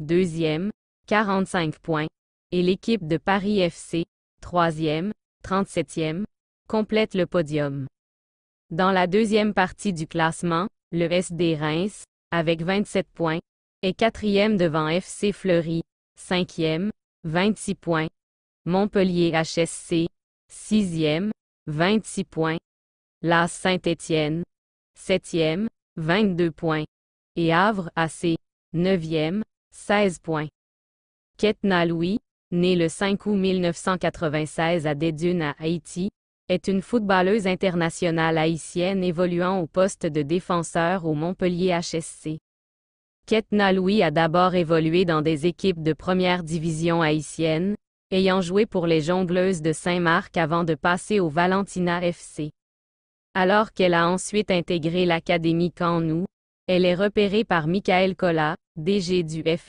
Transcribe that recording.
deuxième, 45 points, et l'équipe de Paris FC, 3e, 37e, complète le podium. Dans la deuxième partie du classement, le SD Reims, avec 27 points, est 4e devant FC Fleury, 5e, 26 points, Montpellier HSC, 6e, 26 points, la Saint-Étienne, 7e, 22 points, et Havre AC, neuvième, 16 Ketna Louis, née le 5 août 1996 à Dédune à Haïti, est une footballeuse internationale haïtienne évoluant au poste de défenseur au Montpellier HSC. Ketna Louis a d'abord évolué dans des équipes de première division haïtienne, ayant joué pour les jongleuses de Saint-Marc avant de passer au Valentina FC. Alors qu'elle a ensuite intégré l'Académie Canou, elle est repérée par Michael Collat, DG du F.